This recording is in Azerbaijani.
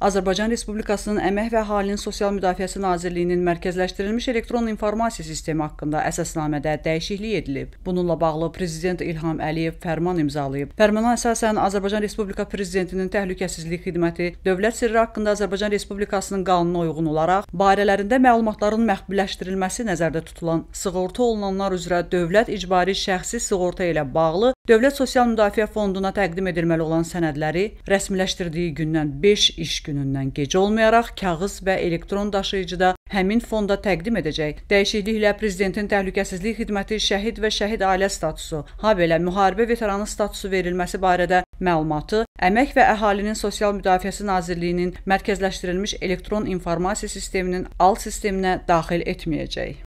Azərbaycan Respublikasının Əmək və Əhalinin Sosial Müdafiəsi Nazirliyinin mərkəzləşdirilmiş elektron informasiya sistemi haqqında əsasnamədə dəyişiklik edilib. Bununla bağlı prezident İlham Əliyev fərman imzalayıb. Fərmana əsasən Azərbaycan Respublika prezidentinin Təhlükəsizlik Xidməti dövlət sirri haqqında Azərbaycan Respublikasının qanununa uyğun olaraq barələrində məlumatların məxfiləşdirilməsi nəzərdə tutulan sığorta olunanlar üzrə dövlət icbari şəxsi sığorta ilə bağlı Dövlət Sosial Müdafiə Fonduna təqdim edilməli olan sənədləri rəsmiləşdirdiyi gündən 5 iş günündən gec olmayaraq kağız və elektron daşıyıcıda həmin fonda təqdim edəcək. Dəyişikliklə prezidentin təhlükəsizlik xidməti şəhid və şəhid ailə statusu, habelə müharibə veteranı statusu verilməsi barədə məlumatı Əmək və Əhalinin Sosial Müdafiəsi Nazirliyinin mərkəzləşdirilmiş elektron informasiya sisteminin AL sisteminə daxil etməyəcək.